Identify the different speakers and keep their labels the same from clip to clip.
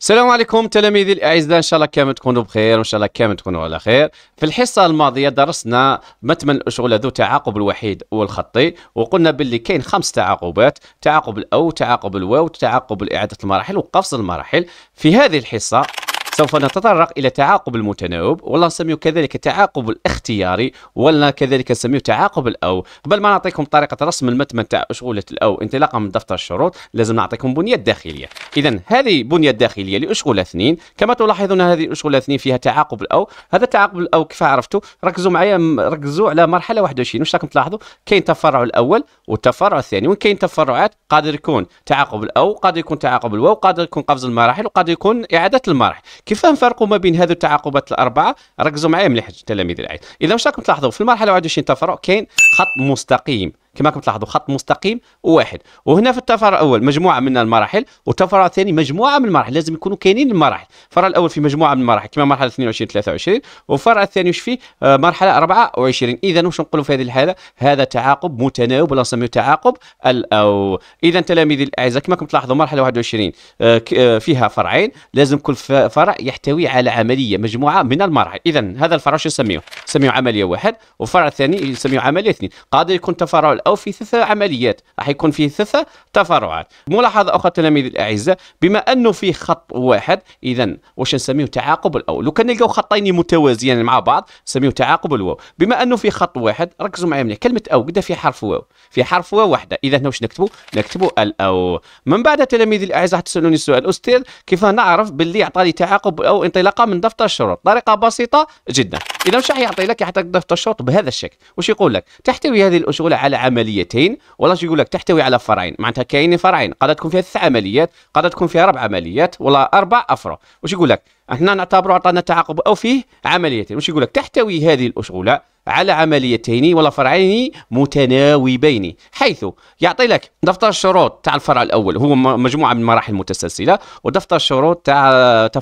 Speaker 1: السلام عليكم تلاميذي الاعزاء ان شاء الله كامل تكونوا بخير وان شاء الله كامل تكونوا على خير في الحصه الماضيه درسنا متمن الاشغال ذو تعاقب الوحيد والخطي وقلنا باللي كاين خمس تعاقبات تعاقب الاو تعاقب الواو تعاقب اعاده المراحل وقفز المراحل في هذه الحصه سوف نتطرق إلى تعاقب المتناوب والله نسميه كذلك تعاقب الاختياري ولا كذلك نسميه تعاقب الأو قبل ما نعطيكم طريقة رسم المتمن تاع أشغولة الأو انطلاقا من دفتر الشروط لازم نعطيكم بنية داخلية إذا هذه بنية داخلية لأشغولة اثنين كما تلاحظون هذه أشغولة اثنين فيها تعاقب الأو هذا تعاقب الأو كيف عرفتوا ركزوا معايا ركزوا على مرحلة 21 واش راكم تلاحظوا كاين تفرع الأول والتفرع الثاني وين كاين تفرعات قادر يكون تعاقب الأو قادر يكون تعاقب الواو قادر يكون قفز المراحل وقادر يكون إعادة المراحل كيف نفرقوا ما بين هذو التعاقبات الاربعه ركزوا معايا مليح التلاميذ العيد اذا واش راكم تلاحظوا في المرحله 21 تفرع كاين خط مستقيم كما راكم تلاحظوا خط مستقيم وواحد وهنا في التفرع الاول مجموعه من المراحل والتفرع الثاني مجموعه من المراحل لازم يكونوا كاينين المراحل الفرع الاول في مجموعه من المراحل كما مرحله 22 23 والفرع الثاني واش فيه آه، مرحله 24 اذا واش نقولوا في هذه الحاله هذا تعاقب متناوب ولا نسميه تعاقب الاو اذا تلاميذي الاعزاء كما راكم تلاحظوا مرحله 21 آه، آه، فيها فرعين لازم كل فرع يحتوي على عمليه مجموعه من المراحل اذا هذا الفرع شو نسميه نسميه عمليه واحد والفرع الثاني نسميه عمليه اثنين قادر يكون تفرع او في ثلاثه عمليات راح يكون في ثلاثه تفرعات ملاحظه اخرى تلاميذ الاعزاء بما انه في خط واحد اذا واش نسميه تعاقب الاو لو كان نلقاو خطين متوازيين مع بعض نسميه تعاقب الواو بما انه في خط واحد ركزوا معايا مليح كلمه او قدا في حرف واو في حرف واو واحده اذا هنا واش نكتبوا نكتبوا الاو من بعد تلاميذ الاعزاء تسالوني السؤال استاذ كيف نعرف باللي عطاني تعاقب او انطلاقا من دفتر الشروط طريقه بسيطه جدا اذا واش راح يعطي لك يعطيك دفتر الشروط بهذا الشكل واش يقول لك تحتوي هذه الاشغال على عمل عمليتين ولا يقول لك تحتوي على فرعين معناتها كاين فرعين قد تكون فيها ثلاث عمليات قد تكون فيها ربع عمليات ولا اربع افرع واش يقول لك احنا نعتبره عطانا تعاقب او فيه عمليتين واش يقول لك تحتوي هذه الاشغله على عمليتين ولا فرعين متناوبين حيث يعطي لك دفتر الشروط تاع الفرع الاول هو مجموعه من المراحل المتسلسله ودفتر الشروط تاع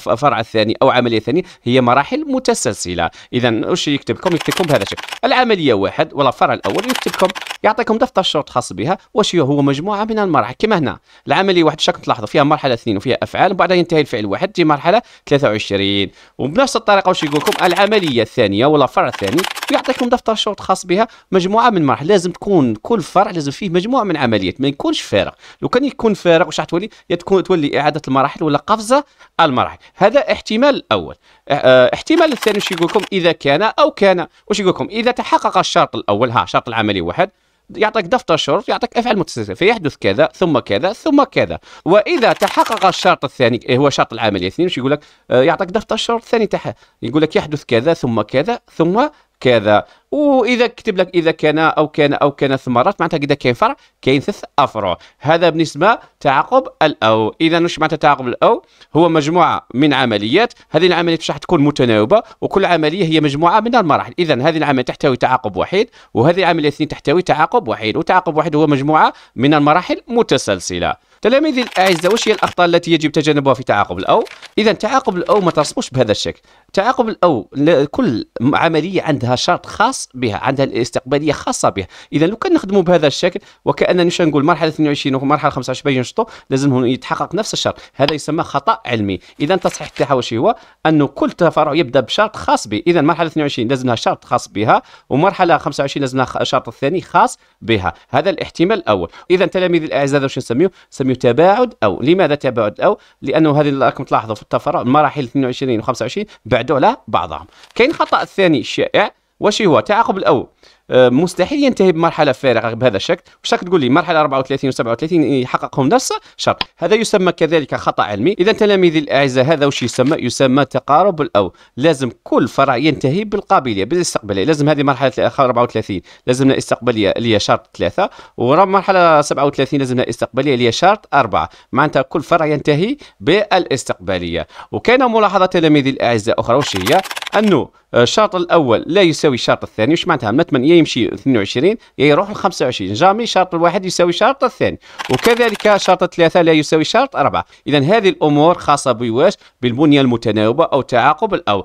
Speaker 1: الفرع الثاني او عمليه ثانيه هي مراحل متسلسله اذا واش يكتب لكم يكتب لكم بهذا الشكل العمليه واحد ولا الفرع الاول يكتب لكم يعطيكم دفتر الشروط خاص بها واش هو مجموعه من المراحل كما هنا العمليه واحد شكون تلاحظوا فيها مرحله اثنين وفيها افعال وبعدها ينتهي الفعل واحد تجي مرحله 23 وبنفس الطريقه واش يقول لكم العمليه الثانيه ولا الفرع الثاني يعطيك لكن دفتر شرط خاص بها مجموعه من مراحل لازم تكون كل فرع لازم فيه مجموعه من عمليات ما يكونش فارغ لو كان يكون فارغ واش تولي يا تكون تولي اعاده المراحل ولا قفزه المراحل هذا احتمال الاول أه، أه، احتمال الثاني واش يقول لكم اذا كان او كان واش يقول لكم اذا تحقق الشرط الاول ها شرط العملي واحد يعطيك دفتر شرط يعطيك افعال متسلسله فيحدث كذا ثم كذا ثم كذا واذا تحقق الشرط الثاني إيه هو شرط العمليه اثنين واش يقول لك أه، يعطيك دفتر شرط ثاني تح يقول لك يحدث كذا ثم كذا ثم كذا واذا كتب لك اذا كان او كان او كان ثمرات معناتها كذا كاين فرع كاين ثلاث افرع هذا بالنسبه تعاقب الاو اذا واش معناتها تعاقب الاو هو مجموعه من عمليات هذه العمليات راح تكون متناوبه وكل عمليه هي مجموعه من المراحل اذا هذه العمليه تحتوي تعاقب وحيد وهذه العمليه الثانيه تحتوي تعاقب وحيد وتعاقب وحيد هو مجموعه من المراحل متسلسله تلاميذي الأعزة وش هي الأخطاء التي يجب تجنبها في تعاقب الأو؟ إذا تعاقب الأو ما ترسموش بهذا الشكل تعاقب الأو كل عملية عندها شرط خاص بها عندها الاستقبالية خاصة بها إذا لو كان نخدموا بهذا الشكل وكأننا نش نقول مرحلة 22 ومرحلة 25 ينشطوا لازم يتحقق نفس الشرط هذا يسمى خطأ علمي إذا التصحيح تاعها وش هو؟ أنه كل تفرع يبدأ بشرط خاص به إذا مرحلة 22 لازمها شرط خاص بها ومرحلة 25 لازمها شرط الثاني خاص بها هذا الاحتمال الأول إذا تلاميذ الأعزاء واش وش نسميه؟ نسميه يقولوا تباعد او لماذا تباعد او لانه هذه راكم تلاحظوا في الطفره المراحل 22 و25 بعدوا على بعضهم كاين الخطا الثاني الشائع واش هو تعاقب الاول آه، مستحيل ينتهي بمرحله فارغه بهذا الشكل واش تقول لي مرحله 34 و 37 يحققهم نفس الشرط هذا يسمى كذلك خطا علمي اذا تلاميذي الاعزاء هذا واش يسمى يسمى تقارب الاو لازم كل فرع ينتهي بالقابليه بالاستقباليه لازم هذه مرحله 34 لازمنا استقباليه اللي هي شرط ثلاثه ومرحله 37 لازمنا استقباليه اللي هي شرط اربعه معناتها كل فرع ينتهي بالاستقباليه وكان ملاحظه تلاميذي الاعزاء اخرى واش هي انه آه، الشرط الاول لا يساوي الشرط الثاني واش معناتها مثلا يا يمشي 22 يا يروح ل 25 جامي الشرط الواحد يساوي الشرط الثاني وكذلك شرط ثلاثه لا يساوي الشرط اربعه اذا هذه الامور خاصه بواش بالبنيه المتناوبه او تعاقب الاول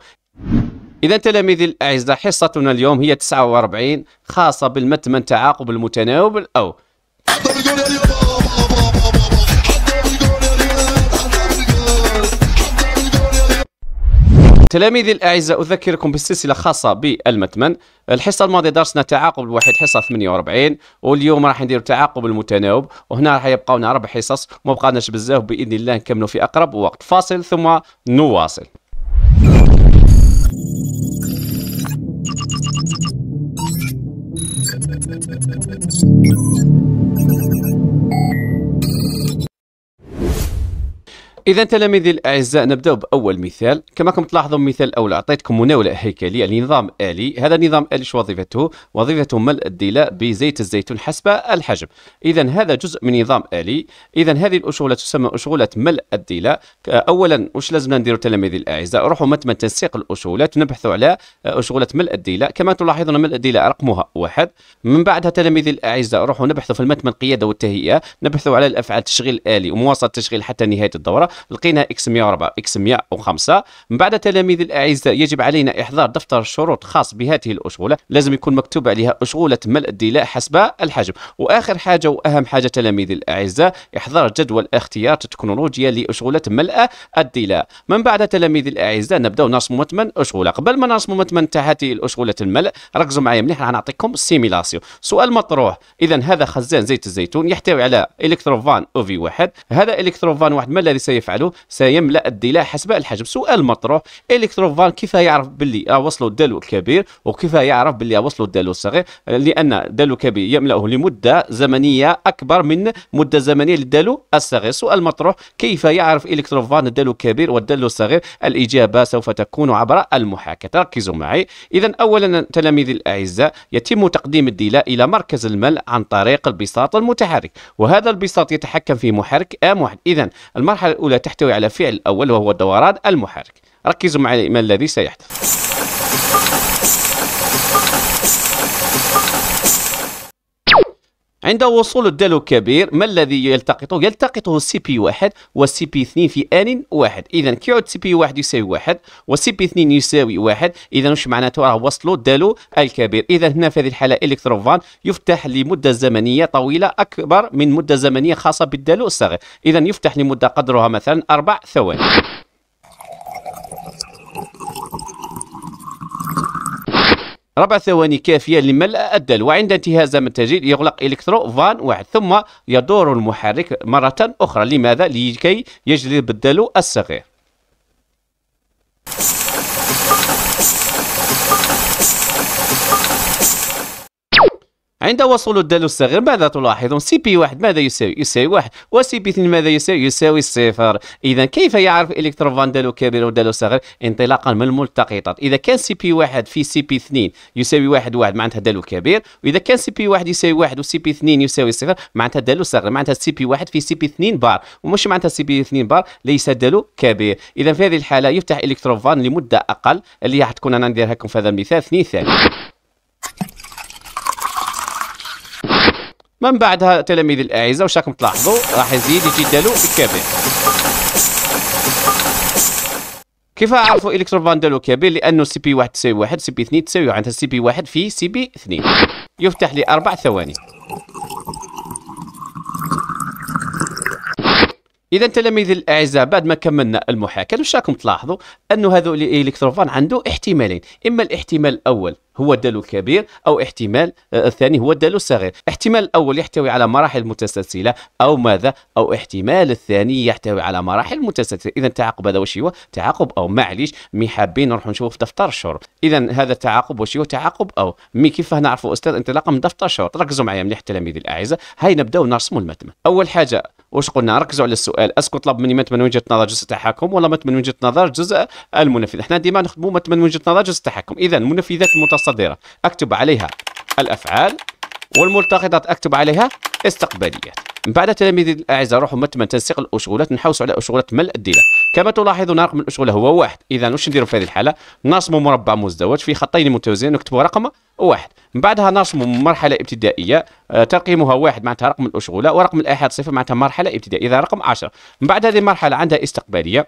Speaker 1: إذا تلاميذي الأعزاء حصتنا اليوم هي 49 خاصة بالمتمن تعاقب المتناوب الأول تلاميذي الأعزاء أذكركم بالسلسلة خاصة بالمتمن الحصة الماضية درسنا تعاقب الوحيد حصة 48 واليوم راح نديروا تعاقب المتناوب وهنا راح يبقاونا أربع حصص وما بقاناش بزاف بإذن الله نكملوا في أقرب وقت فاصل ثم نواصل اذا تلاميذي الاعزاء نبدا باول مثال كما كم تلاحظوا المثال الاول اعطيتكم مناوله هيكليه لنظام الي هذا النظام الي شو وظيفته وظيفته ملء الدلاء بزيت الزيتون حسب الحجم اذا هذا جزء من نظام الي اذا هذه الاشغله تسمى أشغلة ملء الدلاء اولا واش لازمنا نديروا تلاميذي الاعزاء روحوا متمن تنسيق الأشغلة نبحثوا على أشغلة ملء الدلاء كما تلاحظون ملء الدلاء رقمها واحد من بعدها تلاميذي الاعزاء روحوا نبحثوا في المتمن القياده والتهيئه نبحثوا على الافعال تشغيل الي ومواصله تشغيل حتى نهايه الدوره لقينا اكس 104 اكس 105 من بعد تلاميذ الاعزاء يجب علينا احضار دفتر شروط خاص بهذه الاشغوله لازم يكون مكتوب عليها اشغوله ملء الدلاء حسب الحجم واخر حاجه واهم حاجه تلاميذ الاعزاء احضار جدول اختيار التكنولوجيا لاشغوله ملء الدلاء من بعد تلاميذ الاعزاء نبداو نرسموا متمن اشغوله قبل ما نرسموا متمن تاع هذه الاشغوله الملء ركزوا معايا مليح راح نعطيكم سيميلاسيون سؤال مطروح اذا هذا خزان زيت الزيتون يحتوي على الكتروفان او في واحد هذا الكتروفان واحد ما الذي سيفعل يفعله سيملا الدلاء حسب الحجم سؤال مطروح الكتروفان كيف يعرف باللي وصلوا الدلو الكبير وكيف يعرف باللي وصلوا الدلو الصغير لان الدلو الكبير يملاه لمده زمنيه اكبر من مده زمنيه للدلو الصغير سؤال مطروح كيف يعرف الكتروفان الدلو الكبير والدلو الصغير الاجابه سوف تكون عبر المحاكاه ركزوا معي اذا اولا تلاميذي الاعزاء يتم تقديم الدلاء الى مركز الملء عن طريق البساط المتحرك وهذا البساط يتحكم في محرك ام واحد اذا المرحله الأولى تحتوي على فعل أول وهو الدوران المحرك ركزوا معي ما الذي سيحدث عند وصول الدلو الكبير ما الذي يلتقطه يلتقطه السي بي واحد والسي بي اثنين في ان واحد اذا كيعود سي بي واحد يساوي واحد والسي بي اثنين يساوي واحد اذا واش معناته راه وصلوا الدلو الكبير اذا هنا في هذه الحاله الكتروفان يفتح لمده زمنيه طويله اكبر من مده زمنيه خاصه بالدلو الصغير اذا يفتح لمده قدرها مثلا اربع ثواني ربع ثواني كافية لملء الدل وعند انتهاء زمن التشغيل يغلق إلكترو فان واحد ثم يدور المحرك مرة أخرى لماذا؟ لكي يجلب الدلو الصغير عند وصول الدال الصغير ماذا تلاحظون سي بي واحد ماذا يساوي يساوي واحد وسي بي اثنين ماذا يساوي يساوي صفر اذا كيف يعرف فان دالو كبير ودالو صغير انطلاقا من الملتقطات اذا كان سي بي واحد في سي بي اثنين يساوي واحد واحد معناتها دالو كبير واذا كان سي بي واحد يساوي واحد وسي بي اثنين يساوي صفر معناتها دالو صغير معناتها سي بي واحد في سي بي اثنين بار ومش معناتها سي بي اثنين بار ليس دالو كبير اذا في هذه الحاله يفتح فان لمده اقل اللي راح تكون انا نديرها لكم في هذا المثال اثنين ثاني من بعدها تلاميذ الاعزاء واش راكم تلاحظوا راح يزيد يجي دالو الكبير كيف عرفوا الكترون دالو كبير لانه سي بي 1 تساوي 1 سي بي 2 تساوي عندها سي بي 1 في سي بي 2 يفتح لي اربع ثواني اذا تلاميذ الاعزاء بعد ما كملنا المحاكاه واش راكم تلاحظوا انه هذا الالكتروفان عنده احتمالين اما الاحتمال الاول هو الدالو الكبير او احتمال آه، الثاني هو الدالو الصغير الاحتمال الاول يحتوي على مراحل متسلسله او ماذا او احتمال الثاني يحتوي على مراحل متسلسله اذا التعاقب هذا واش هو تعاقب او معليش مي حابين نروحوا نشوفوا في دفتر الشهور اذا هذا التعاقب واش هو تعاقب او مي كيف نعرفوا استاذ انطلاقا من دفتر الشهور ركزوا معايا مليح تلاميذ الاعزاء هاي نبداو نرسموا المتمه اول حاجه واش قلنا ركزوا على السؤال اسكو طلب مني مات من وجهه نظر جزء التحكم ولا مات من وجهه نظر جزء المنفذ احنا ديما نخدموا مات من وجهه نظر جزء التحكم اذا المنفذات المتصدره اكتب عليها الافعال والملتقطات اكتب عليها استقباليات من بعد تلاميذ الاعزاء روحوا من تنسيق الاشغالات نحوسوا على اشغالات ملء الديله كما تلاحظون رقم الاشغال هو واحد إذا واش نديرو في هذه الحالة نرسم مربع مزدوج في خطين متوازيين نكتبوا رقم واحد من بعدها نرسم مرحلة ابتدائية آه، ترقيمها واحد معناتها رقم الاشغال ورقم الآحاد صفر معناتها مرحلة ابتدائية إذا رقم 10 من بعد هذه المرحلة عندها استقبالية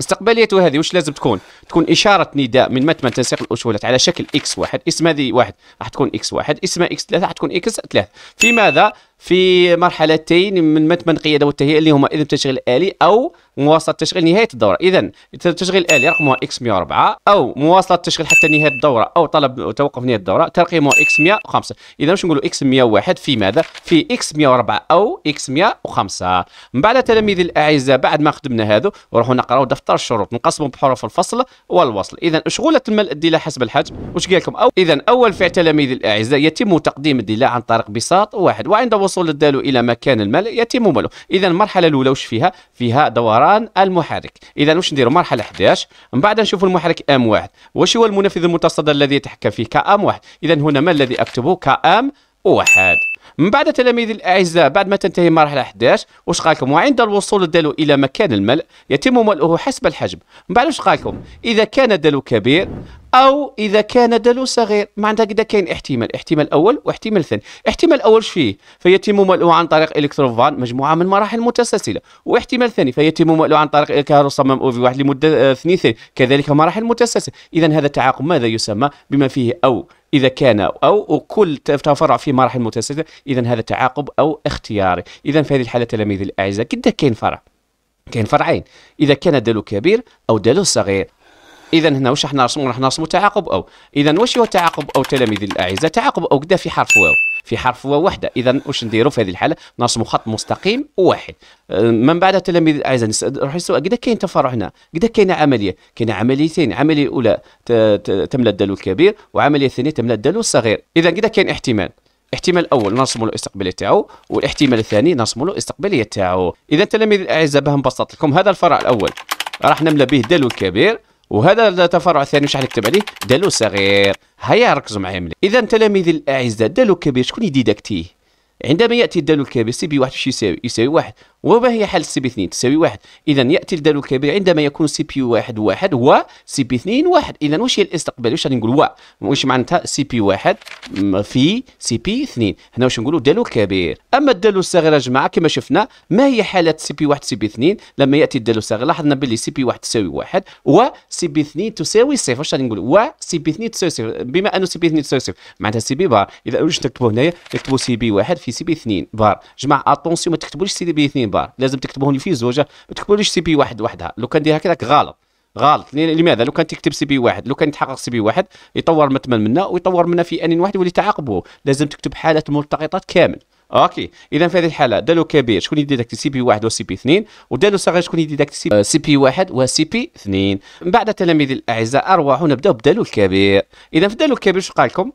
Speaker 1: استقباليته هذه واش لازم تكون تكون اشاره نداء من متمن تنسيق الاصولات على شكل اكس واحد اسم هذه واحد راح تكون اكس واحد اسم اكس ثلاثه راح تكون اكس ثلاثه في ماذا في مرحلتين من متمن القياده والتهيئه اللي هما اذا التشغيل الالي او مواصله تشغيل نهايه الدوره اذا التشغيل الالي رقمها اكس 104 او مواصله التشغيل حتى نهايه الدوره او طلب توقف نهايه الدوره ترقيمها اكس 105 اذا واش نقولوا اكس 101 في ماذا في اكس 104 او اكس 105 من بعد تلاميذي الاعزاء بعد ما خدمنا هذا نروحوا نقراو دفتر 16 الشروط نقسمهم بحروف الفصل والوصل اذا شغله الملء الدلاء حسب الحجم واش قال لكم أو اذا اول فعل تلاميذ الاعزاء يتم تقديم الدلاء عن طريق بساط واحد وعند وصول الدال الى مكان الملء يتم ملؤه اذا المرحله الاولى واش فيها فيها دوران المحرك اذا واش نديروا مرحله 11 من بعد نشوفوا المحرك ام واحد واش هو المنفذ المتصدر الذي يتحكم فيه كام واحد اذا هنا ما الذي اكتبه كام واحد من بعد تلاميذ الأعزاء بعد ما تنتهي المرحلة 11 واش قالكم وعند الوصول الدلو إلى مكان الملء يتم ملؤه حسب الحجم من بعد واش قالكم إذا كان الدلو كبير أو إذا كان دلو صغير معناتها كذا كاين احتمال احتمال الأول واحتمال الثاني احتمال الأول فيه فيتم ملؤه عن طريق إلكتروفان مجموعة من مراحل متسلسلة واحتمال الثاني فيتم ملؤه عن طريق الكهرباء أوفي واحد لمدة آه، اثنين كذلك مراحل متسلسلة إذا هذا التعاقب ماذا يسمى بما فيه أو إذا كان أو وكل تفرع في مراحل متسلسلة إذا هذا تعاقب أو اختياري إذا في هذه الحالة تلاميذ الأعزاء كدا كاين فرع كاين فرعين إذا كان دالو كبير أو دالو صغير اذا هنا واش راح نرسمو راح نرسمو تعاقب او اذا واش هو تعاقب او تلاميذ الاعزاء تعاقب او كدا في حرف واو في حرف وحده اذا واش نديروا في هذه الحاله نرسموا خط مستقيم واحد أه، من بعد التلاميذ نسال نروح السؤال قد كاين تفرع هنا قد كاين عمليه كاين عمليتين عمليه الاولى تملا الدلو الكبير وعمليه الثانيه تملا الدلو الصغير اذا قد كاين احتمال الاحتمال الاول نرسموا له الاستقباليه تاعو والاحتمال الثاني نرسموا له الاستقباليه تاعو اذا التلاميذ الاعزاء باه نبسط لكم هذا الفرع الاول راح نملا به الدلو الكبير وهذا التفرع الثاني واش حنكتب عليه دالو صغير هيا ركزوا معايا مليح اذا تلاميذي الاعزاء دالو كبير شكون يديداكتيه عندما ياتي الدالو الكبير سي بي واحد يساوي يساوي واحد وما هي حالة سي بي 2 تساوي واحد إذا يأتي الدال الكبير عندما يكون سي بي واحد واحد و سي بي 2 واحد إذا واش هي الاستقبال واش غنقول نقول واش معناتها سي بي واحد في سي بي 2 هنا واش نقولوا الدال كبير أما الدال الصغير يا جماعة كما شفنا ما هي حالة سي بي واحد سي بي 2 لما يأتي الدال الصغير لاحظنا باللي سي بي واحد تساوي واحد و سي بي 2 تساوي صفر واش نقول و سي بي 2 تساوي صفر بما أنه سي بي 2 تساوي صفر معناتها سي بي بار إذا واش نكتبوا هنايا نكتبوا سي بي واحد في سي بي 2 بار جماعة اتونسيون ما تكتبوش سي بي 2 بار لازم تكتبهم في زوجه ما تكتبوليش سي بي واحد وحدها لو كان دير هكذاك غلط غلط لماذا لو كان تكتب سي بي واحد لو كان يتحقق سي بي واحد يطور مثمن منا ويطور منا في ان واحد يولي تعاقبه لازم تكتب حالات الملتقطات كامل اوكي اذا في هذه الحاله دالو كبير شكون يدي سي بي واحد وسي بي اثنين ودالو صغير شكون يدي سي بي واحد وسي بي اثنين من بعد تلاميذ الاعزاء ارواحوا نبداو بدالو الكبير اذا في دالو الكبير شو قال لكم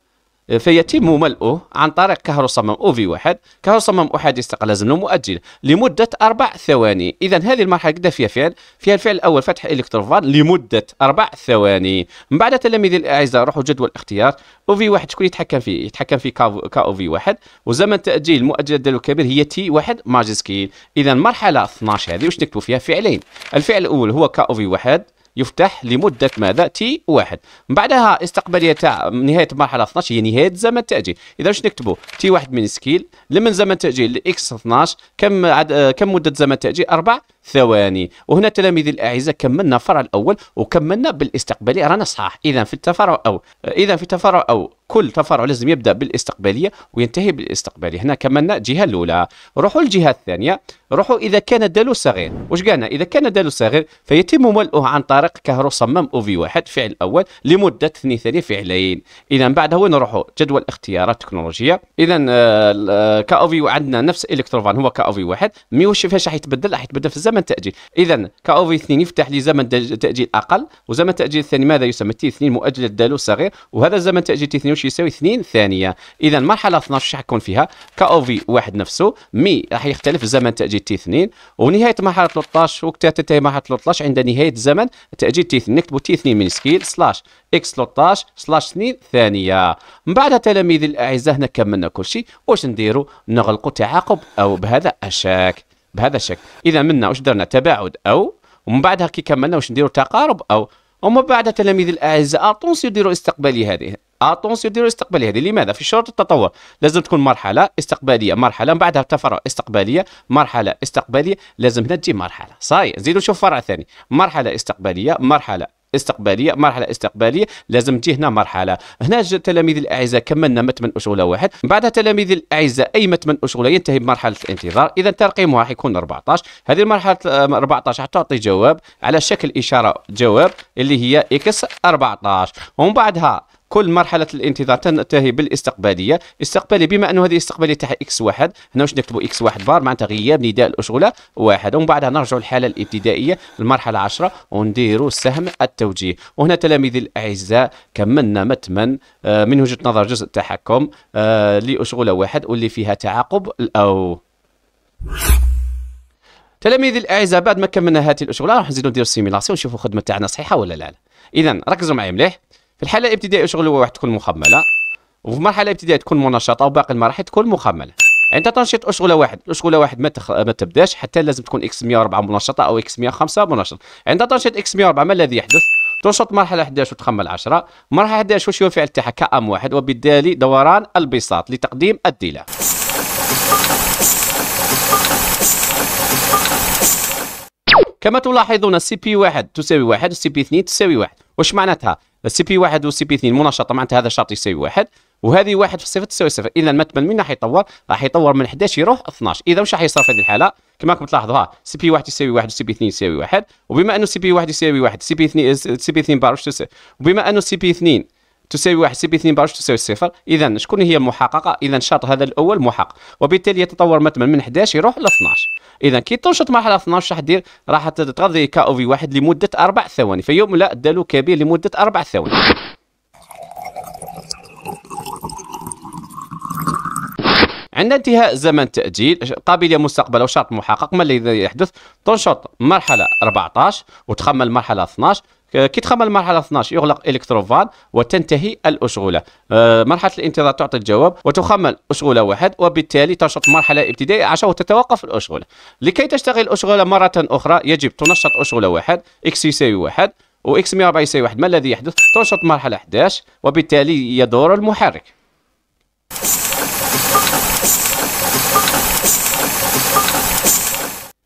Speaker 1: فيتم ملؤه عن طريق كهروصمم او في واحد كهروصمم احادي استقلال لازم مؤجل لمده اربع ثواني اذا هذه المرحله قد فيها فعل فيها الفعل الاول فتح الكتروفان لمده اربع ثواني من بعد تلاميذي الاعزاء روحوا جدول الاختيار او في واحد شكون يتحكم فيه يتحكم في كا او في واحد وزمن تاجيل مؤجل الدال الكبير هي تي واحد ماجسكيل اذا المرحله 12 هذه واش نكتبوا فيها فعلين الفعل الاول هو كا او في واحد يفتح لمده ماذا تي واحد من بعدها استقباليه تاع نهايه المرحله 12 هي نهايه زمن التاجيل اذا واش نكتبوا تي واحد من سكيل لمن زمن التاجيل لاكس 12 كم عد... كم مده زمن التاجيل اربع ثواني وهنا تلاميذي الاعزاء كملنا الفرع الاول وكملنا بالاستقبالية رانا صحاح اذا في التفرع او اذا في التفرع او كل تفرع لازم يبدا بالاستقباليه وينتهي بالاستقباليه هنا كملنا الجهه الاولى روحوا الجهه الثانيه روحوا اذا كان دالو صغير واش قالنا اذا كان دالو صغير فيتم ملؤه عن طريق كهرو صمام او في واحد فعل اول لمده اثنين ثانية فعلين اذا بعدها وين نروحوا جدول اختيارات تكنولوجيا اذا آه، آه، كا او في عندنا نفس الكتروفان هو كا او في واحد مي واش فاش راح يتبدل راح يتبدل في الزمن التاجيل اذا كا او في اثنين يفتح لي زمن تاجيل اقل وزمن تاجيل الثاني ماذا يسمى تي اثنين مؤجل الدالو صغير وهذا زمن تاجيل تي اثنين يوش يساوي 2 ثانيه اذا مرحله 12 حيكون فيها أو في واحد نفسه مي راح يختلف زمن تاجيل تي 2 ونهايه مرحله 13 وقتها تنتهي مرحله 13 عند نهايه زمن تاجيل تي 2 نكتبوا تي 2 من سكيل سلاش اكس 13 سلاش 2 ثانيه من بعد تلاميذ الاعزاء هنا كملنا كل شيء واش نديروا نغلقوا تعاقب او بهذا الشكل بهذا الشكل اذا منا واش درنا تباعد او ومن بعدها كي كملنا واش نديروا تقارب او ومن بعد تلاميذ الاعزاء اتونسيو ديروا استقبالي هذه اتونسيون ديروا الاستقباليه هذه لماذا في شروط التطور لازم تكون مرحله استقباليه مرحله من بعدها تفرع استقباليه مرحله استقباليه لازم هنا تجي مرحله صاي نزيدوا نشوف فرع ثاني مرحله استقباليه مرحله استقباليه مرحله استقباليه لازم تجي هنا مرحله هنا تلاميذ الاعزاء كملنا متمن اشغله واحد من بعدها تلاميذ الاعزاء اي متمن اشغله ينتهي بمرحله الانتظار اذا ترقيمها حيكون 14 هذه المرحله 14 آه، تعطي جواب على شكل اشاره جواب اللي هي اكس 14 ومن بعدها كل مرحله الانتظار تنتهي بالاستقباليه استقبالي بما انه هذه استقباليه تحت اكس واحد هنا واش نكتبوا اكس واحد بار معناتها غياب نداء الاشغله واحد ومن بعدها نرجعوا للحاله الابتدائيه المرحله 10 ونديروا سهم التوجيه وهنا تلاميذي الاعزاء كملنا متمن آه، من وجهه نظر جزء التحكم آه، لاشغله واحد واللي فيها تعاقب الأو. تلاميذي الاعزاء بعد ما كملنا هذه الأشغلة راح نزيدوا نديروا سيميلاسيون ونشوفوا الخدمه تاعنا صحيحه ولا لا, لا. اذا ركزوا معايا مليح في الحاله الابتدائيه شغل واحد تكون مخمله وفي المرحله الابتدائيه تكون منشطه وباقي المراحل تكون مخمله يعني انت تنشيط اشغله واحد الاشغله واحد ما, تخ... ما تبداش حتى لازم تكون اكس 104 منشطه او اكس 105 منشطه عند يعني تنشيط اكس 104 ما الذي يحدث تنشط مرحله 11 وتخمل 10 مرحله 11 وش هو الفعل تاعها كام واحد وبالتالي دوران البساط لتقديم الدلاء كما تلاحظون السي بي واحد تساوي واحد وسي بي اثنين تساوي واحد واش معناتها السي بي واحد والسي بي اثنين مناشطه معناتها هذا الشرط يساوي واحد وهذه واحد في الصفر تساوي صفر اذا ما تبنى راح يطور راح يطور من 11 يروح 12 اذا واش راح يصير في هذه الحاله كما راكم تلاحظوا ها سي بي واحد يساوي واحد وسي بي اثنين يساوي واحد وبما انه سي بي واحد يساوي واحد سي بي اثنين سي بي اثنين بار واش تساوي وبما انه سي بي اثنين تساوي واحد سي بي 2 باش تساوي صفر اذا شكون هي المحققه اذا الشرط هذا الاول محقق وبالتالي يتطور مثلا من 11 يروح ل 12 اذا كي تنشط مرحله 12 راح دير راح تتغذى كا او في واحد لمده اربع ثواني فيوم لا دالو كبير لمده اربع ثواني عند انتهاء زمن تأجيل قابلية مستقبلة وشرط محقق ما الذي يحدث؟ تنشط مرحلة 14 وتخمل مرحلة 12 آه، كي تخمل المرحله 12 يغلق الكتروفال وتنتهي الاشغوله آه، مرحله الانتظار تعطي الجواب وتخمل اشغوله واحد وبالتالي تنشط مرحله ابتدائيه 10 وتتوقف الاشغوله لكي تشتغل الاشغوله مره اخرى يجب تنشط اشغوله واحد اكس يساوي واحد واكس 140 يساوي واحد ما الذي يحدث تنشط مرحله 11 وبالتالي يدور المحرك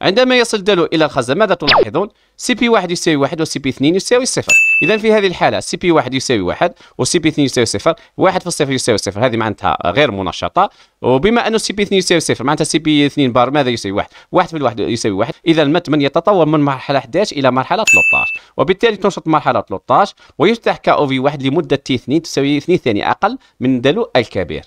Speaker 1: عندما يصل دالو الى الخزان ماذا تلاحظون سي بي 1 يساوي 1 وسي بي 2 يساوي 0 اذا في هذه الحاله سي بي 1 يساوي 1 وسي بي 2 يساوي 0 1 في الصفر يساوي 0 هذه معناتها غير منشطه وبما انه سي بي 2 يساوي 0 معناتها سي بي 2 بار ماذا يساوي 1 1 في 1 يساوي 1 اذا من يتطور من مرحله 11 الى مرحله 13 وبالتالي تنشط مرحله 13 ويفتح كاو في 1 لمده تي 2 تساوي 2 ثانيه اقل من دالو الكبير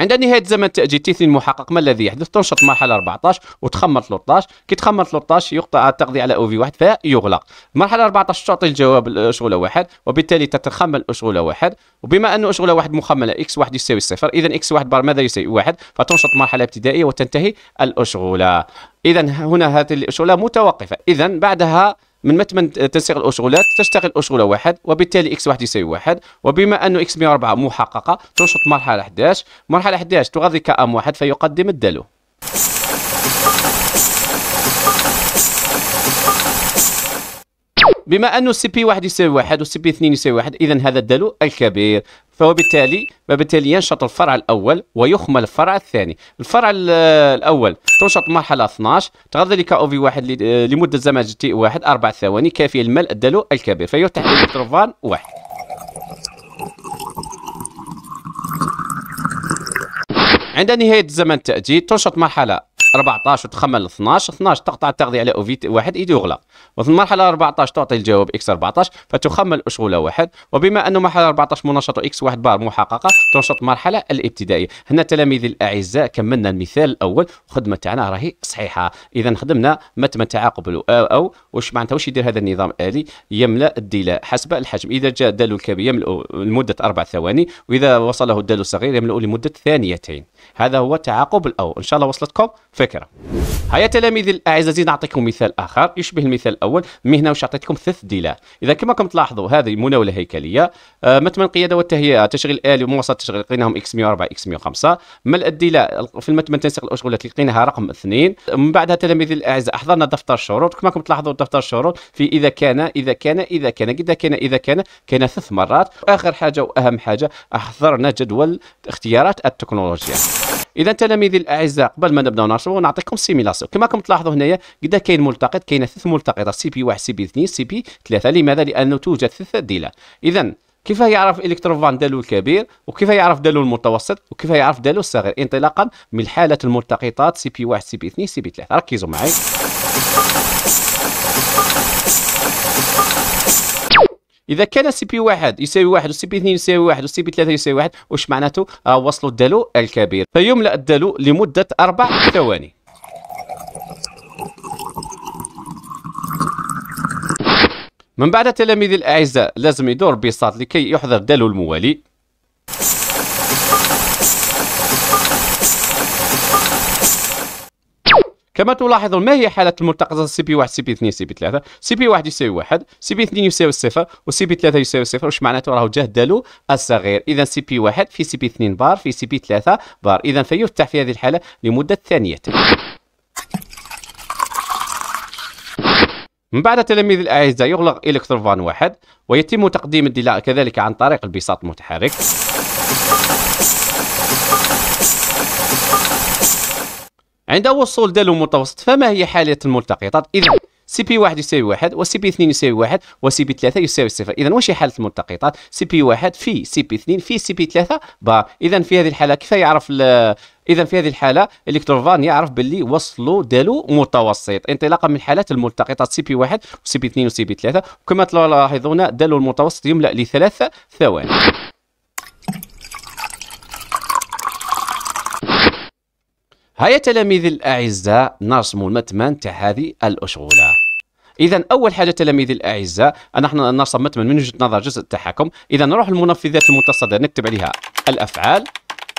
Speaker 1: عند نهايه زمن التاجيل تيثم المحقق ما الذي يحدث تنشط مرحله 14 وتخمر 13 كي تخمر 13 يقطع التقضي على او في واحد فيغلق المرحله 14 تعطي الجواب الاشغوله واحد وبالتالي تتخمل اشغله واحد وبما انه اشغله واحد مخمله اكس واحد يساوي صفر اذا اكس واحد بار ماذا يساوي واحد فتنشط مرحله ابتدائيه وتنتهي الاشغله اذا هنا هذه الاشغله متوقفه اذا بعدها من متى آه، تنسيق الاشغالات تشتغل اشغله واحد وبالتالي اكس واحد يساوي واحد وبما انه اكس 104 محققه تنشط مرحله 11 مرحله 11 تغذي كام واحد فيقدم الدلو بما انه السي بي واحد يساوي واحد والسي بي اثنين يساوي واحد اذا هذا الدلو الكبير فوبالتالي فبالتالي ينشط الفرع الاول ويخمل الفرع الثاني الفرع الاول تنشط مرحله 12 تغذى لك او في واحد لمده زمن جي واحد اربع ثواني كافيه لملء الدلو الكبير فيفتح الكتروفان واحد عند نهايه زمن التاجيل تنشط مرحله 14 وتخمل 12 12 تقطع التغذيه على او في واحد يغلق وفي المرحله 14 تعطي الجواب اكس 14 فتخمل اشغوله واحد وبما انه مرحله 14 منشط اكس واحد بار محققه تنشط المرحله الابتدائيه هنا تلاميذي الاعزاء كملنا المثال الاول الخدمه تاعنا راهي صحيحه اذا خدمنا متم تعاقب او او واش معناتها واش يدير هذا النظام الالي يملا الدلاء حسب الحجم اذا جاء الدال الكبير يملا لمده اربع ثواني واذا وصله الدال الصغير يملا لمده ثانيتين هذا هو تعاقب الاو ان شاء الله وصلتكم فكره هيا تلاميذي الاعزاء نعطيكم مثال اخر يشبه المثال الاول مهنة هنا واش عطيتكم ثلاث ضلع اذا كما راكم تلاحظوا هذه مناوله هيكليه آه متمن القياده والتهيئه تشغيل الي ومواصفات التشغيل لقيناهم اكس 104 اكس 105 ملء الضلع في المتمن تنسيق الاشغال لقيناها رقم اثنين من بعدها تلاميذي الاعزاء احضرنا دفتر الشروط كما راكم تلاحظوا دفتر الشروط في اذا كان اذا كان اذا كان اذا كان اذا كان كان ثلاث مرات اخر حاجه واهم حاجه احضرنا جدول اختيارات التكنولوجيا اذا تلاميذي الاعزاء قبل ما نبدا نرسمو نعطيكم سيميلاسيون كما راكم تلاحظوا هنايا قدا كاين ملتقط كاين ثلاث ملتقطات سي بي 1 سي بي 2 سي بي 3 لماذا لانه توجد ثلاث ديله اذا كيف يعرف الالكتروفان دالو الكبير وكيف يعرف دالو المتوسط وكيف يعرف دالو الصغير انطلاقا من حاله الملتقطات سي بي 1 سي بي 2 سي بي 3 ركزوا معي اذا كان سي بي واحد يساوي واحد والسي بي اثنين يساوي واحد والسي بي ثلاثه يساوي واحد واش معناته آه وصلوا الدلو الكبير فيملا الدالو لمده اربع ثواني من بعد تلاميذي الاعزاء لازم يدور بساط لكي يحضر دلو الموالي كما تلاحظون ما هي حالة الملتقطات سي بي 1 سي بي 2 سي بي 3 سي بي 1 يساوي 1 سي بي 2 يساوي 0 وسي بي 3 يساوي 0 واش معناته راه جاه دالو الصغير اذا سي بي 1 في سي بي 2 بار في سي بي 3 بار اذا فيفتح في هذه الحالة لمدة ثانية من بعد تلاميذ الأعزاء يغلق إلكتروفان واحد ويتم تقديم الدلاء كذلك عن طريق البساط المتحرك عند وصول دال المتوسط فما هي حالة الملتقطات إذا سي بي واحد يساوي واحد وسي بي اثنين يساوي واحد وسي بي ثلاثة يساوي صفر إذا واش هي حالة الملتقطات سي بي واحد في سي بي اثنين في سي بي ثلاثة بار إذا في هذه الحالة كيف يعرف اذا في هذه الحاله الكتروفان يعرف باللي وصلوا دالو متوسط انطلاقا من حالات الملتقطات سي بي 1 وسي بي 2 وسي بي 3 وكما تلاحظون دالو المتوسط يملا لثلاث ثواني هيا تلاميذي الأعزاء نرسم المتمن تاع هذه الأشغولة إذا أول حاجة تلاميذي الأعزاء نحن نرسم متمن من وجهة نظر جزء التحكم إذا نروح المنفذات المتصدرة نكتب عليها الأفعال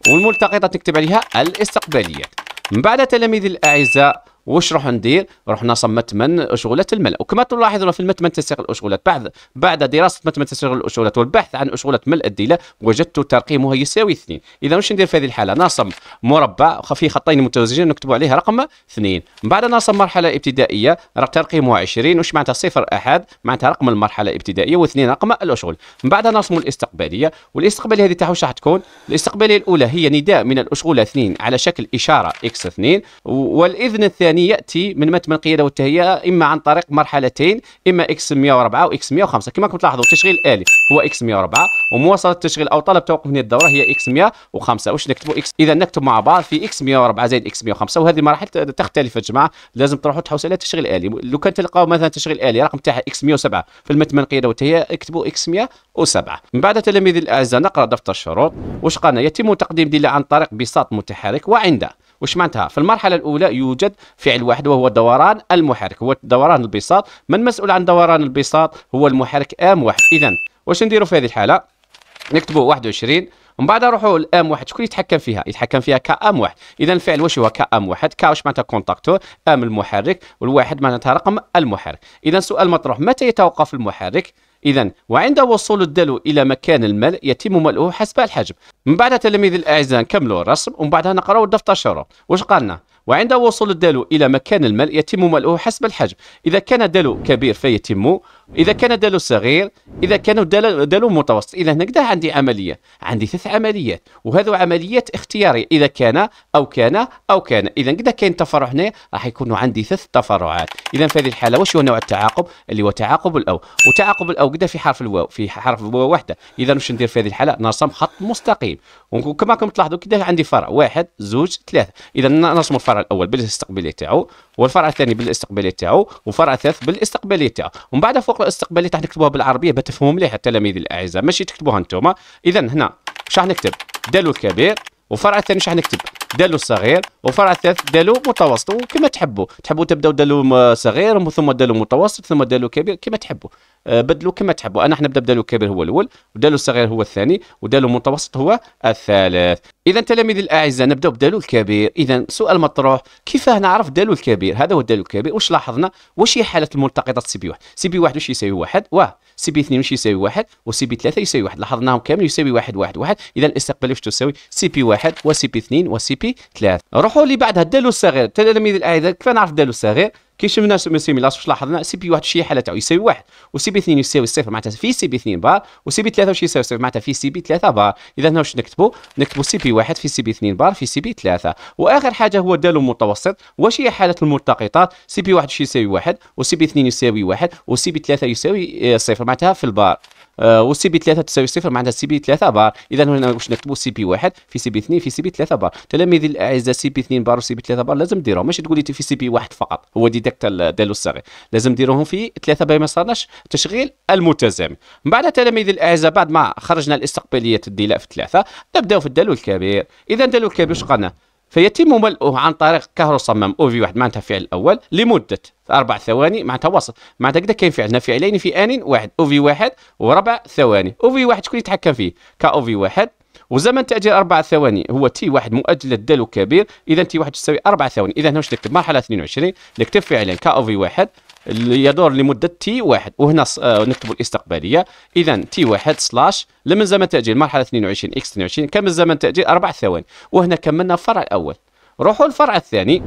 Speaker 1: والملتقطة نكتب عليها الاستقباليات من بعد تلاميذي الأعزاء واش راح ندير؟ رحنا نرسم متمن أشغلة الملء وكما تلاحظون في المتمن تسيق الأشغلة بعد بعد دراسة متمن تسيق الأشغلة والبحث عن أشغلة ملء الديلة وجدت ترقيمها يساوي اثنين إذا واش ندير في هذه الحالة؟ نصم مربع في خطين متوازيين نكتب عليه رقم اثنين من بعد نصم مرحلة ابتدائية ترقيمها 20 واش معناتها صفر أحد معناتها رقم المرحلة الابتدائية واثنين رقم الأشغل من بعد نصم الاستقبالية والاستقبالية هذه تاعها واش راح تكون؟ الاستقبالية الأولى هي نداء من الأشغلة اثنين على شكل إشارة إكس اثنين والإذن الثاني الثاني يعني ياتي من متن القياده والتهيئه اما عن طريق مرحلتين اما اكس 104 واكس 105 كما كنتم تلاحظوا التشغيل الالي هو اكس 104 ومواصله التشغيل او طلب توقف من الدوره هي اكس 105 واش نكتبوا اكس اذا نكتب مع بعض في اكس 104 زائد اكس 105 وهذه المراحل تختلف يا جماعه لازم تروحوا تحوسوا على التشغيل الالي لو كان تلقاو مثلا التشغيل الالي رقم تاعها اكس 107 في المتن القياده والتهيئه اكتبوا اكس 107 من بعد تلاميذ الاعزاء نقرا دفتر الشروط واش قالنا يتم تقديم دليل عن طريق بساط متحرك وعند وش معناتها في المرحله الاولى يوجد فعل واحد وهو دوران المحرك هو دوران البساط من مسؤول عن دوران البساط هو المحرك ام واحد اذا واش نديروا في هذه الحاله نكتبوا 21 ومن بعد نروحوا لام واحد شكون يتحكم فيها يتحكم فيها كام واحد اذا الفعل واش هو كام واحد كا واش معناتها كونتاكتور ام المحرك والواحد معناتها رقم المحرك اذا سؤال مطروح متى يتوقف المحرك إذا وعند وصول الدلو إلى مكان الملء يتم ملؤه حسب الحجم من بعد تلاميذ الأعزاء كملوا الرسم ومن بعدها نقراو الدفتشرة واش قالنا وعند وصول الدلو إلى مكان الملء يتم ملؤه حسب الحجم إذا كان دلو كبير فيتم اذا كان دالو صغير اذا كان دالو, متوسط اذا هنا عندي عمليه عندي ثلاث عمليات وهذو عمليات اختياريه اذا كان او كان او كان اذا كدا كاين تفرع هنا راح يكون عندي ثلاث تفرعات اذا في هذه الحاله واش هو نوع التعاقب اللي هو تعاقب الاو وتعاقب الاو كدا في حرف الواو في حرف الواو واحده اذا واش ندير في هذه الحاله نرسم خط مستقيم وكما راكم تلاحظوا كدا عندي فرع واحد زوج ثلاثه اذا نرسم الفرع الاول بالاستقباليه تاعو والفرع الثاني بالاستقباليه تاعو والفرع الثالث بالاستقباليه تاعو ومن بعد فوق الاستقباليه تاع نكتبوها بالعربيه بتفهموا مليح التلاميذ الاعزاء ماشي تكتبوها أنتوما اذا هنا واش راح نكتب دالو الكبير وفرع الثاني واش راح نكتب دالو الصغير وفرع الثالث دالو متوسط وكما تحبوا تحبوا تبداو دالو صغير ثم دالو متوسط ثم دالو كبير كما تحبوا آه، بدلوا كما تحبوا انا حنا بدأ بدلوا الكبير هو الاول ودالو الصغير هو الثاني ودالو المتوسط هو الثالث اذا تلاميذي الاعزاء نبداو بدالو الكبير اذا سؤال مطروح كيفاه نعرف دالو الكبير هذا هو دلوا الكبير واش لاحظنا واش هي حاله الملتقطات سي بي 1 سي بي 1 واش يساوي واحد واه سي بي 2 واش يساوي واحد وسي بي 3 يساوي واحد لاحظناهم كامل يساوي واحد واحد واحد اذا الاستقبال واش تساوي سي بي 1 وسي بي 2 وسي بي 3 روحوا اللي بعدها الدلو الصغير تلاميذ الاعزاء كيف نعرف الدلو الصغير كي شفنا سيميلاسيون واش لاحظنا سي بي واحد شي حاله تاعو يساوي واحد وسي بي 2 يساوي صفر معناتها في سي بي 2 بار وسي بي 3 واش يساوي صفر معناتها في سي بي 3 بار اذا هنا واش نكتبوا نكتبوا سي بي واحد في سي بي 2 بار في سي بي 3 واخر حاجه هو دالو المتوسط واش هي حاله الملتقطات سي بي واحد واش يساوي واحد وسي بي 2 يساوي واحد وسي بي 3 يساوي آه، صفر معناتها في البار والسي بي 3 تساوي صفر معناتها السي بي 3 بار اذا هنا واش نكتبوا سي بي 1 في سي بي 2 في سي بي 3 بار تلاميذي الاعزاء سي بي 2 بار وسي بي 3 بار لازم ديروهم ماشي تقول لي في سي بي 1 فقط هو ديداكت الدالو الصغير لازم ديروهم في 3 باش ما صارناش تشغيل المتزامن من بعد تلاميذي الاعزاء بعد ما خرجنا الاستقبالية الدلاء في 3 نبداو في الدالو الكبير اذا الدالو الكبير واش قلنا فيتم ملؤه عن طريق كهروصمم او في واحد معناتها فعل اول لمده اربع ثواني معناتها وسط معناتها كذا كاين فعلنا فعلين في ان واحد او في واحد وربع ثواني او في واحد شكون يتحكم فيه كا او في واحد وزمن تاجيل اربع ثواني هو تي واحد مؤجل الدلو كبير اذا تي واحد تساوي اربع ثواني اذا هنا واش نكتب مرحله 22 نكتب فعلا أو في واحد يدور لمدة تي واحد وهنا آه، نكتب الاستقبالية إذا تي واحد سلاش لمن زمن تأجيل مرحلة 22 إكس 22 كم الزمن تأجيل أربع ثواني وهنا كملنا الفرع الأول روحوا الفرع الثاني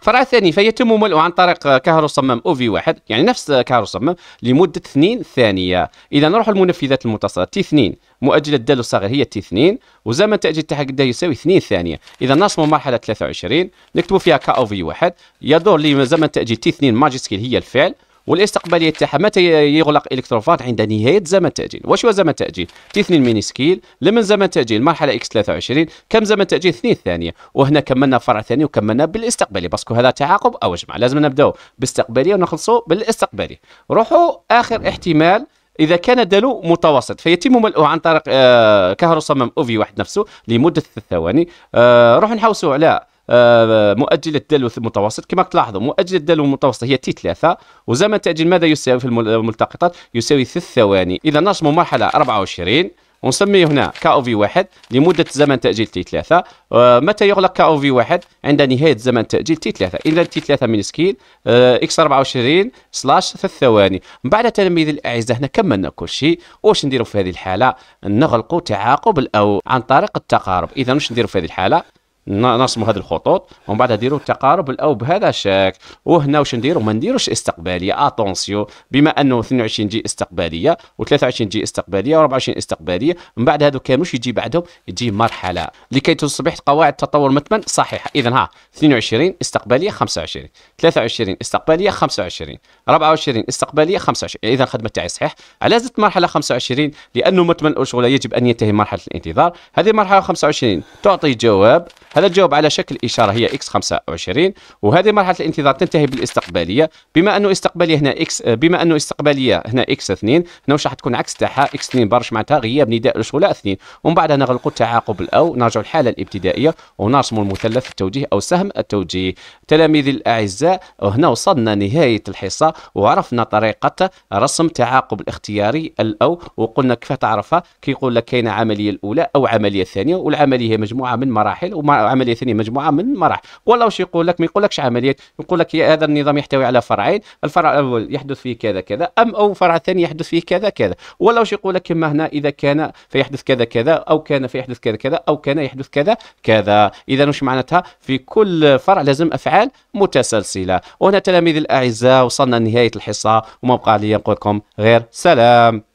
Speaker 1: فرع ثاني فيتم ملؤه عن طريق كهرو صمام او في واحد يعني نفس كهرو صمام لمده 2 ثانيه اذا نروح للمنفذات المتصله تي 2 مؤجل الدال الصغير هي تي 2 وزمن تاجيل الدال يساوي 2 ثانيه اذا نصم مرحله 23 نكتبوا فيها كا او في واحد يدور لزمن تاجيل تي 2 ماجسكيل هي الفعل والاستقباليه تاعها متى يغلق الكتروفات عند نهايه زمن التاجيل واش هو زمن التاجيل 2 سكيل لمن زمن التاجيل مرحله اكس 23 كم زمن التاجيل 2 الثانيه وهنا كملنا فرع ثاني وكملنا بالاستقبالي باسكو هذا تعاقب او جمع لازم نبداو بالاستقباليه ونخلصوا بالاستقبالي روحوا اخر احتمال إذا كان دلو متوسط فيتم ملؤه عن طريق آه كهرو صمم أوفي واحد نفسه لمدة ثلاث ثواني آه روح نحوسه على آه، مؤجل الدلو المتوسط كما تلاحظوا مؤجل الدلو المتوسط هي تي 3 وزمن تاجيل ماذا يساوي في الملتقطات يساوي 3 ثواني اذا نرسم مرحله 24 ونسمي هنا كا او في 1 لمدة زمن تأجيل تي 3 آه، متى يغلق كا او في 1 عند نهاية زمن تأجيل تي 3 اذا تي 3 من سكيل آه، إكس 24 سلاش 3 ثواني بعد تلاميذ الأعزاء هنا كملنا كل شيء واش نديروا في هذه الحالة نغلقوا تعاقب أو عن طريق التقارب إذا واش نديروا في هذه الحالة نرسموا هذه الخطوط ومن بعد نديروا التقارب او بهذا الشكل وهنا واش نديروا ما نديروش استقباليه اتونسيو بما انه 22 جي استقباليه و23 جي استقباليه و24 استقباليه من بعد هذو كامل يجي بعدهم يجي مرحله لكي تصبح قواعد تطور متمن صحيحه اذا ها 22 استقباليه 25 23 استقباليه 25 24 استقباليه 25 اذا الخدمه تاعي صحيح على زدت مرحله 25 لانه متمن الشغل يجب ان ينتهي مرحله الانتظار هذه مرحله 25 تعطي جواب هذا الجواب على شكل إشارة هي إكس 25 وهذه مرحلة الانتظار تنتهي بالاستقبالية بما أنه استقبالية هنا إكس آه، بما أنه استقبالية هنا إكس 2 هنا واش راح تكون عكس تاعها إكس 2 برش معناتها غياب نداء الشعلاء 2 ومن بعدها نغلقوا التعاقب الأو نرجعوا الحالة الابتدائية ونرسموا المثلث التوجيه أو سهم التوجيه تلاميذي الأعزاء هنا وصلنا نهاية الحصة وعرفنا طريقة رسم تعاقب الاختياري الأو وقلنا كيف تعرفها كيقول لك كاينة عملية الأولى أو عملية الثانية والعملية هي مجموعة من مراحل ومع عمليه ثانيه مجموعه من المراحل ولا واش يقول لك ما يقولكش عمليه يقول لك هذا النظام يحتوي على فرعين الفرع الاول يحدث فيه كذا كذا ام او الفرع الثاني يحدث فيه كذا كذا ولا واش يقول لك كما هنا اذا كان فيحدث كذا كذا او كان فيحدث كذا كذا او كان يحدث كذا كذا اذا واش معناتها في كل فرع لازم افعال متسلسله وهنا تلاميذ الاعزاء وصلنا لنهايه الحصه وما بقى لي نقول لكم غير سلام